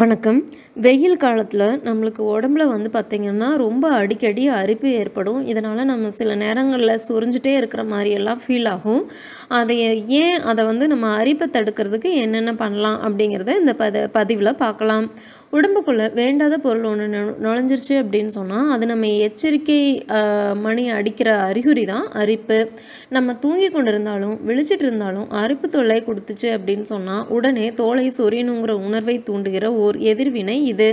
வணக்கம் வெயில் காலத்தில் நம்மளுக்கு உடம்புல வந்து பார்த்திங்கன்னா ரொம்ப அடிக்கடி அரிப்பு ஏற்படும் இதனால் நம்ம சில நேரங்களில் சுரிஞ்சிட்டே இருக்கிற மாதிரியெல்லாம் ஃபீல் ஆகும் அதை ஏன் அதை வந்து நம்ம அரிப்பை தடுக்கிறதுக்கு என்னென்ன பண்ணலாம் அப்படிங்கிறத இந்த பத பதிவில் பார்க்கலாம் உடம்புக்குள்ளே வேண்டாத பொருள் ஒன்று நுழைஞ்சிருச்சு அப்படின்னு சொன்னால் அது நம்ம எச்சரிக்கை மணி அடிக்கிற அறிகுறி தான் அரிப்பு நம்ம தூங்கி கொண்டு இருந்தாலும் விழிச்சிட்டு இருந்தாலும் அரிப்பு தொல்லை கொடுத்துச்சு அப்படின்னு சொன்னால் உடனே தோலை சொரியணுங்கிற உணர்வை தூண்டுகிற ஓர் எதிர்வினை இது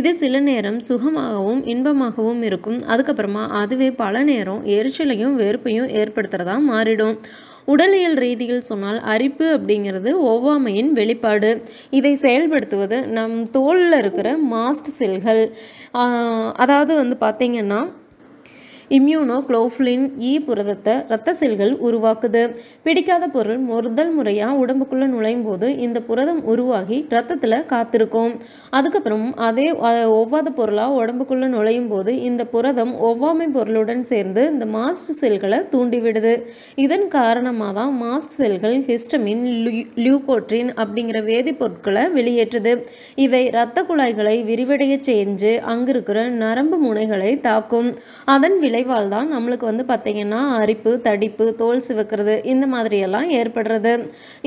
இது சில நேரம் சுகமாகவும் இன்பமாகவும் இருக்கும் அதுக்கப்புறமா அதுவே பல நேரம் எரிச்சலையும் வெறுப்பையும் ஏற்படுத்துகிறதா மாறிடும் உடலியல் ரீதியில் சொன்னால் அரிப்பு அப்படிங்கிறது ஒவ்வாமையின் வெளிப்பாடு இதை செயல்படுத்துவது நம் தோலில் இருக்கிற மாஸ்ட் செல்கள் அதாவது வந்து பார்த்திங்கன்னா இம்யூனோ குளோஃபுலின் இ e புரதத்தை இரத்த செல்கள் உருவாக்குது பிடிக்காத பொருள் முதல் முறையாக உடம்புக்குள்ளே நுழையும் போது இந்த புரதம் உருவாகி ரத்தத்தில் காத்திருக்கும் அதுக்கப்புறம் அதே ஒவ்வாத பொருளாக உடம்புக்குள்ளே நுழையும் போது இந்த புரதம் ஒவ்வாமை பொருளுடன் சேர்ந்து இந்த மாஸ்ட் செல்களை தூண்டிவிடுது இதன் காரணமாக தான் மாஸ்ட் செல்கள் ஹிஸ்டமின் லியூகோட்ரின் அப்படிங்கிற வேதிப்பொருட்களை வெளியேற்றுது இவை இரத்த குழாய்களை விரிவடைய செஞ்சு அங்கிருக்கிற நரம்பு முனைகளை தாக்கும் அதன் விளை விளைவால் தான் நம்மளுக்கு வந்து பார்த்திங்கன்னா அரிப்பு தடிப்பு தோல் சிவக்கிறது இந்த மாதிரியெல்லாம் ஏற்படுறது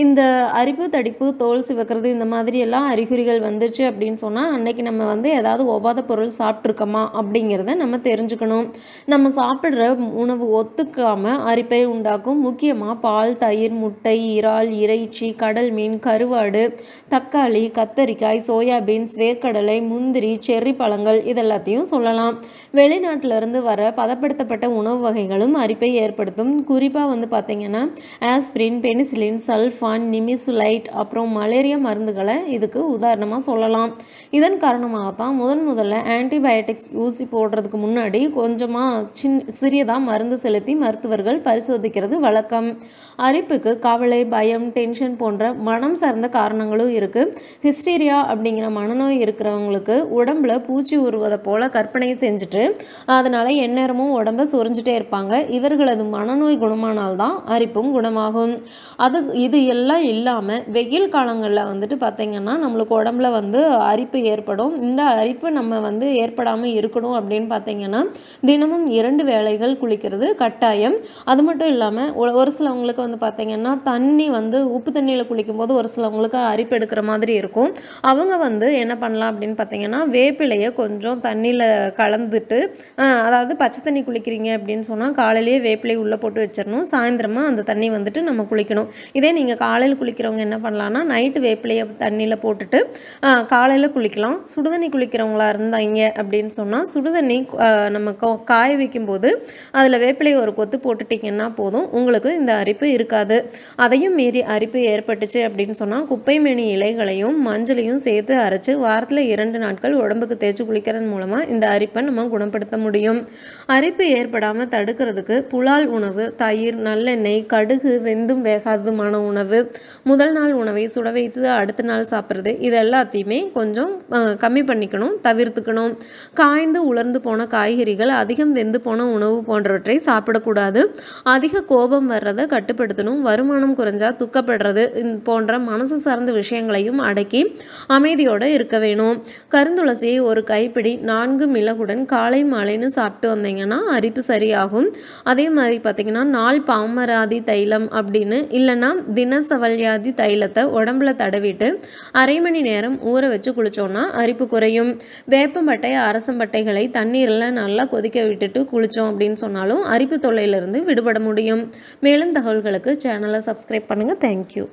இந்த அரிப்பு தடிப்பு தோல் சிவக்கிறது இந்த மாதிரியெல்லாம் அறிகுறிகள் வந்துச்சு அப்படின்னு சொன்னால் அன்னைக்கு நம்ம வந்து ஏதாவது ஒவ்வாத பொருள் சாப்பிட்ருக்கோமா அப்படிங்கிறத நம்ம தெரிஞ்சுக்கணும் நம்ம சாப்பிட்ற உணவு ஒத்துக்காமல் அரிப்பை உண்டாக்கும் முக்கியமாக பால் தயிர் முட்டை இறால் இறைச்சி கடல் மீன் கருவாடு தக்காளி கத்தரிக்காய் சோயாபீன்ஸ் வேர்க்கடலை முந்திரி செர்ரி பழங்கள் இதெல்லாத்தையும் சொல்லலாம் வெளிநாட்டிலிருந்து வர பதப்ப பதப்படுத்தப்பட்ட உணவு வகைகளும் அரிப்பை ஏற்படுத்தும் குறிப்பாக வந்து பார்த்திங்கன்னா ஆஸ்பிரின் பெனிசிலின் சல்ஃபான் நிமிசுலைட் அப்புறம் மலேரியா மருந்துகளை இதுக்கு உதாரணமாக சொல்லலாம் இதன் காரணமாக தான் முதன் முதல்ல ஆன்டிபயோட்டிக்ஸ் ஊசி போடுறதுக்கு முன்னாடி கொஞ்சமாக சின் சிறியதாக மருந்து செலுத்தி மருத்துவர்கள் பரிசோதிக்கிறது வழக்கம் அரிப்புக்கு கவலை பயம் டென்ஷன் போன்ற மனம் சார்ந்த காரணங்களும் இருக்குது ஹிஸ்டீரியா அப்படிங்கிற மனநோய் இருக்கிறவங்களுக்கு உடம்புல பூச்சி உருவதை போல் கற்பனை செஞ்சுட்டு அதனால் எந்நேரமும் நேரமும் உடம்பை சுரிஞ்சிட்டே இருப்பாங்க இவர்களது மனநோய் குணமானால்தான் அரிப்பும் குணமாகும் அது இது எல்லாம் இல்லாமல் வெயில் காலங்களில் வந்துட்டு பார்த்திங்கன்னா நம்மளுக்கு உடம்புல வந்து அரிப்பு ஏற்படும் இந்த அரிப்பு நம்ம வந்து ஏற்படாமல் இருக்கணும் அப்படின்னு பார்த்திங்கன்னா தினமும் இரண்டு வேளைகள் குளிக்கிறது கட்டாயம் அது மட்டும் இல்லாமல் ஒரு சிலவங்களுக்கு வந்து பார்த்தீங்கன்னா தண்ணி வந்து உப்பு தண்ணியில் குளிக்கும்போது ஒரு சிலவங்களுக்கு அரிப்பு எடுக்கிற மாதிரி இருக்கும் அவங்க வந்து என்ன பண்ணலாம் அப்படின்னு பார்த்தீங்கன்னா வேப்பிலையை கொஞ்சம் தண்ணியில் கலந்துட்டு அதாவது பச்சை தண்ணி குளிக்கிறீங்க அப்படின்னு சொன்னால் காலையிலேயே வேப்பிலை உள்ளே போட்டு வச்சிடணும் சாயந்தரமாக அந்த தண்ணி வந்துட்டு நம்ம குளிக்கணும் இதே நீங்கள் காலையில் குளிக்கிறவங்க என்ன பண்ணலான்னா நைட்டு வேப்பிலையை தண்ணியில் போட்டுட்டு காலையில் குளிக்கலாம் சுடுதண்ணி குளிக்கிறவங்களா இருந்தாங்க அப்படின்னு சொன்னால் சுடுதண்ணி நம்ம காய வைக்கும்போது அதில் வேப்பிலையை ஒரு கொத்து போட்டுட்டிங்கன்னா போதும் உங்களுக்கு இந்த அரிப்பு இருக்காது அதையும் மீறி அரிப்பு ஏற்பட்டுச்சு அப்படின்னு சொன்னால் குப்பைமேனி இலைகளையும் மஞ்சளையும் சேர்த்து அரைச்சி வாரத்தில் இரண்டு நாட்கள் உடம்புக்கு தேய்ச்சி குளிக்கிறதன் மூலமாக இந்த அரிப்பை நம்ம குணப்படுத்த முடியும் அரி கரிப்பு ஏற்படாமல் தடுக்கிறதுக்கு புலால் உணவு தயிர் நல்லெண்ணெய் கடுகு வெந்தும் வேகாததுமான உணவு முதல் நாள் உணவை சுட வைத்து அடுத்த நாள் சாப்பிட்றது இது எல்லாத்தையுமே கொஞ்சம் கம்மி பண்ணிக்கணும் தவிர்த்துக்கணும் காய்ந்து உலர்ந்து போன காய்கறிகள் அதிகம் வெந்து போன உணவு போன்றவற்றை சாப்பிடக்கூடாது அதிக கோபம் வர்றதை கட்டுப்படுத்தணும் வருமானம் குறைஞ்சா துக்கப்படுறது போன்ற மனசு சார்ந்த விஷயங்களையும் அடக்கி அமைதியோடு இருக்க வேணும் கருந்துளசியை ஒரு கைப்பிடி நான்கு மிளகுடன் காலை மாலைன்னு சாப்பிட்டு வந்தீங்கன்னா எடுத்துக்கிட்டோம்னா அரிப்பு சரியாகும் அதே மாதிரி பார்த்திங்கன்னா நாள் பாமராதி தைலம் அப்படின்னு இல்லைன்னா தினசவல்யாதி தைலத்தை உடம்புல தடவிட்டு அரை மணி நேரம் ஊற வச்சு குளித்தோம்னா அரிப்பு குறையும் வேப்பம்பட்டை அரசம்பட்டைகளை தண்ணீரில் நல்லா கொதிக்க விட்டுட்டு குளித்தோம் அப்படின்னு சொன்னாலும் அரிப்பு தொல்லையிலிருந்து விடுபட முடியும் மேலும் தகவல்களுக்கு சேனலை சப்ஸ்கிரைப் பண்ணுங்கள் தேங்க்யூ